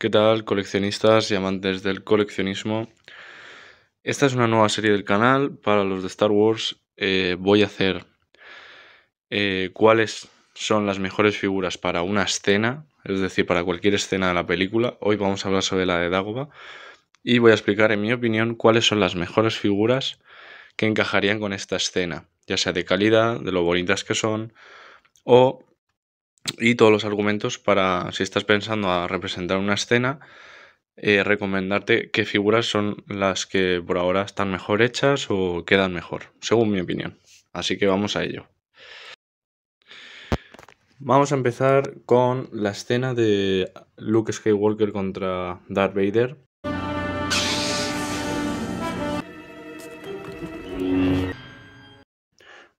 ¿Qué tal coleccionistas y amantes del coleccionismo? Esta es una nueva serie del canal para los de Star Wars. Eh, voy a hacer eh, cuáles son las mejores figuras para una escena, es decir, para cualquier escena de la película. Hoy vamos a hablar sobre la de Dagoba y voy a explicar, en mi opinión, cuáles son las mejores figuras que encajarían con esta escena, ya sea de calidad, de lo bonitas que son o y todos los argumentos para, si estás pensando a representar una escena, eh, recomendarte qué figuras son las que por ahora están mejor hechas o quedan mejor, según mi opinión. Así que vamos a ello. Vamos a empezar con la escena de Luke Skywalker contra Darth Vader.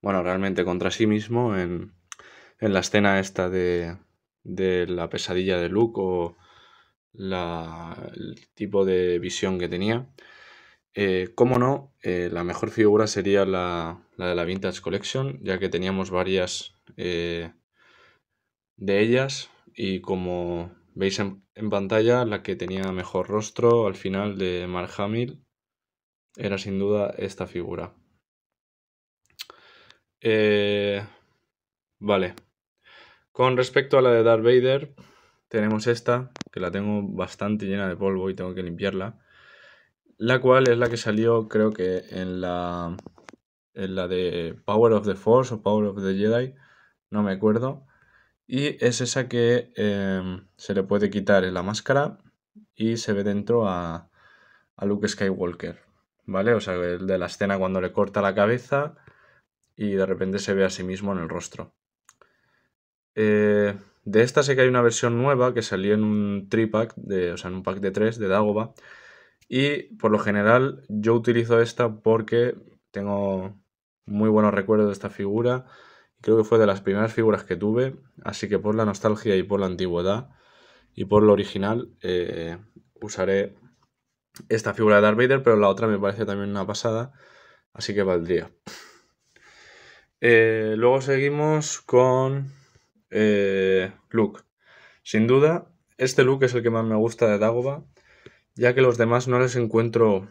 Bueno, realmente contra sí mismo en, en la escena esta de, la pesadilla de Luke o la, el tipo de visión que tenía. Eh, como no, eh, la mejor figura sería la, de la Vintage Collection, ya que teníamos varias eh, de ellas y como veis en, en, pantalla, la que tenía mejor rostro al final de Mark Hamill era sin duda esta figura. vale, con respecto a la de Darth Vader, tenemos esta, que la tengo bastante llena de polvo y tengo que limpiarla. La cual es la que salió, creo que en la, la de Power of the Force o Power of the Jedi, no me acuerdo. Y es esa que em, se le puede quitar la máscara y se ve dentro a, a Luke Skywalker, ¿vale? O sea, el de la escena cuando le corta la cabeza y de repente se ve a sí mismo en el rostro. Eh, de esta sé que hay una versión nueva que salió en un tripack, de, o sea, en un pack de 3 de Dagoba. Y por lo general yo utilizo esta porque tengo muy buenos recuerdos de esta figura. Creo que fue de las primeras figuras que tuve. Así que por la nostalgia y por la antigüedad y por lo original eh, usaré esta figura de Darth Vader, pero la otra me parece también una pasada. Así que valdría. Eh, luego seguimos con eh, look. Sin duda, este look es el que más me gusta de Dagoba, ya que los demás no les encuentro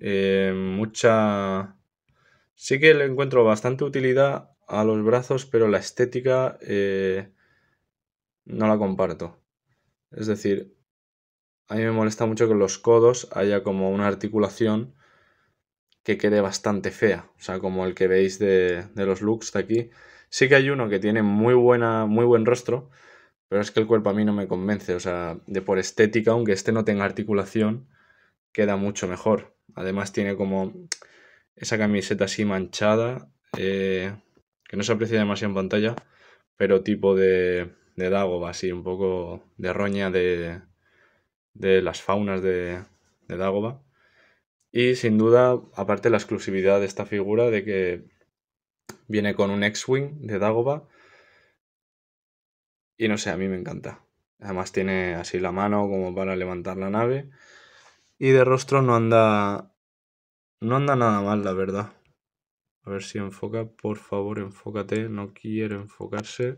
eh, mucha... Sí que le encuentro bastante utilidad a los brazos, pero la estética eh, no la comparto. Es decir, a mí me molesta mucho que los codos haya como una articulación que quede bastante fea, o sea, como el que veis de, los looks de aquí. Sí que hay uno que tiene muy, buena, muy buen rostro, pero es que el cuerpo a mí no me convence, o sea, de por estética, aunque este no tenga articulación, queda mucho mejor. Además tiene como esa camiseta así manchada, eh, que no se aprecia demasiado en pantalla, pero tipo de, de así un poco de roña de, de las faunas de, de y sin duda, aparte la exclusividad de esta figura de que viene con un X-Wing de Dagoba. Y no sé, a mí me encanta. Además tiene así la mano como para levantar la nave. Y de rostro no anda... No anda nada mal, la verdad. A ver si enfoca. Por favor, enfócate. No quiero enfocarse.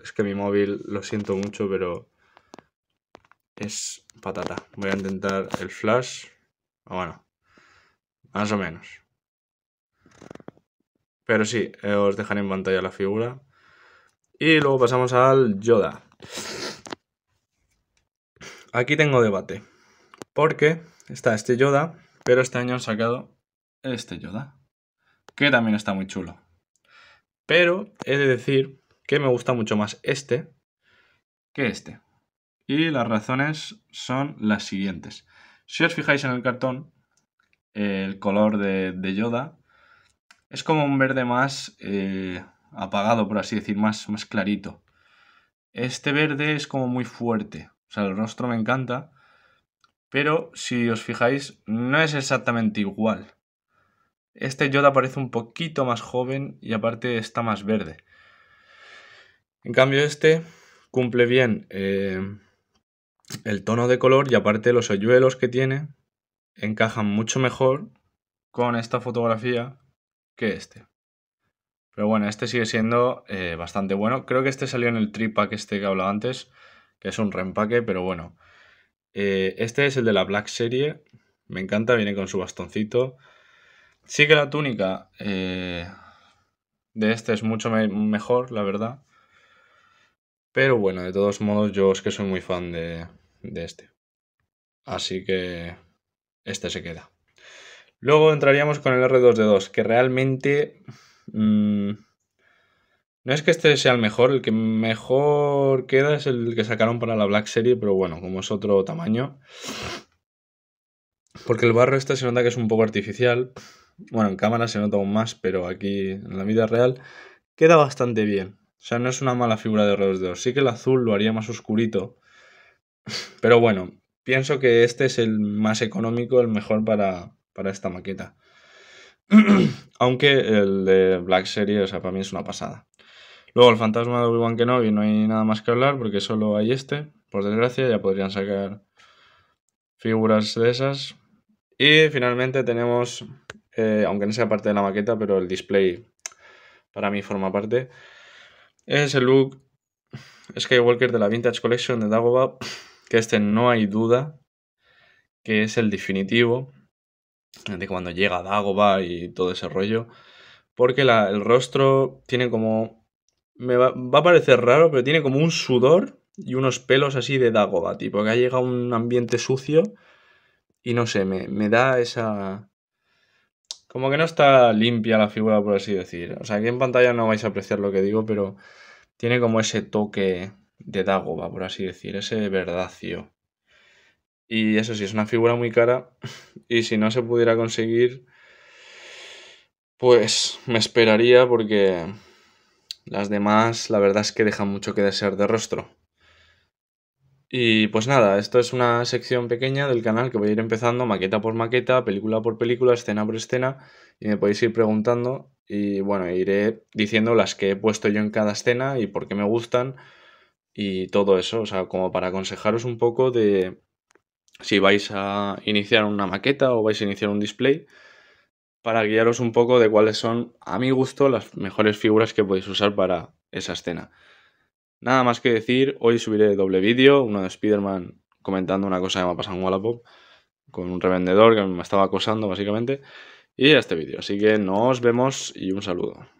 Es que mi móvil, lo siento mucho, pero es patata. Voy a intentar el flash. Ah, bueno, más o menos. Pero sí, eh, os dejaré en pantalla la figura. Y luego pasamos al Yoda. Aquí tengo debate. Porque está este Yoda, pero este año han sacado este Yoda. Que también está muy chulo. Pero he de decir que me gusta mucho más este que este. Y las razones son las siguientes. Si os fijáis en el cartón, el color de, Yoda es como un verde más eh, apagado, por así decir, más, más clarito. Este verde es como muy fuerte. O sea, el rostro me encanta. Pero si os fijáis, no es exactamente igual. Este Yoda parece un poquito más joven y aparte está más verde. En cambio, este cumple bien eh, el tono de color y aparte los hoyuelos que tiene encajan mucho mejor con esta fotografía que este. Pero bueno, este sigue siendo eh, bastante bueno. Creo que este salió en el tripack este que hablaba antes, que es un reempaque, pero bueno. Eh, este es el de la Black Serie. Me encanta, viene con su bastoncito. Sí que la túnica eh, de este es mucho mejor, la verdad. Pero bueno, de todos modos, yo es que soy muy fan de, este. Así que este se queda. Luego entraríamos con el R2D2, que realmente... Mm, no es que este sea el mejor, el que mejor queda es el que sacaron para la Black Series, pero bueno, como es otro tamaño. Porque el barro este se nota que es un poco artificial. Bueno, en cámara se nota aún más, pero aquí en la vida real queda bastante bien. O sea, no es una mala figura de r 2 Sí que el azul lo haría más oscurito. Pero bueno, pienso que este es el más económico, el mejor para, esta maqueta. Aunque el de Black Series, o sea, para mí es una pasada. Luego el fantasma de Obi-Wan Kenobi no hay nada más que hablar porque solo hay este. Por desgracia ya podrían sacar figuras de esas. Y finalmente tenemos, eh, aunque no sea parte de la maqueta, pero el display para mí forma parte. Es el look Skywalker de la Vintage Collection de Dagobah, que este no hay duda que es el definitivo de cuando llega Dagobah y todo ese rollo, porque el rostro tiene como... Me va, a parecer raro, pero tiene como un sudor y unos pelos así de Dagobah, tipo que ha llegado un ambiente sucio y no sé, me da esa como que no está limpia la figura, por así decir. O sea, aquí en pantalla no vais a apreciar lo que digo, pero tiene como ese toque de Dagoba, por así decir, ese verdacio. Y eso sí, es una figura muy cara y si no se pudiera conseguir, pues me esperaría porque las demás, la verdad es que dejan mucho que desear de rostro. Y pues nada, esto es una sección pequeña del canal que voy a ir empezando maqueta por maqueta, película por película, escena por escena, y me podéis ir preguntando y bueno, iré diciendo las que he puesto yo en cada escena y por qué me gustan y todo eso, o sea, como para aconsejaros un poco de si vais a iniciar una maqueta o vais a iniciar un display, para guiaros un poco de cuáles son, a mi gusto, las mejores figuras que podéis usar para esa escena. Nada más que decir, hoy subiré doble vídeo, uno de Spider-Man comentando una cosa que me ha pasado en Wallapop con un revendedor que me estaba acosando básicamente y este vídeo. Así que nos vemos y un saludo.